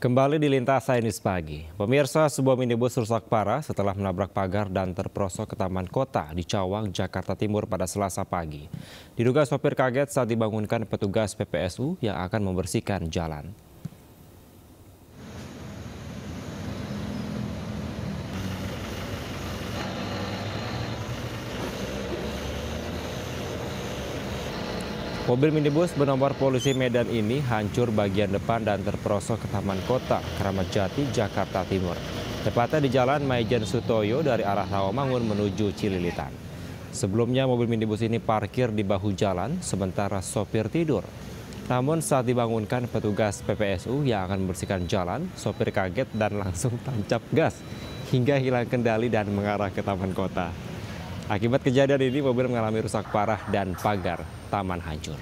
Kembali di lintas ini Pagi. Pemirsa, sebuah minibus rusak parah setelah menabrak pagar dan terperosok ke Taman Kota di Cawang, Jakarta Timur pada selasa pagi. Diduga sopir kaget saat dibangunkan petugas PPSU yang akan membersihkan jalan. Mobil minibus bernomor polisi Medan ini hancur bagian depan dan terperosok ke Taman Kota, Keramat Jati, Jakarta Timur. Tepatnya di Jalan Maijen Sutoyo dari arah Rawamangun menuju Cililitan. Sebelumnya mobil minibus ini parkir di bahu jalan sementara sopir tidur. Namun saat dibangunkan petugas PPSU yang akan membersihkan jalan, sopir kaget dan langsung tancap gas hingga hilang kendali dan mengarah ke Taman Kota. Akibat kejadian ini, mobil mengalami rusak parah dan pagar taman hancur.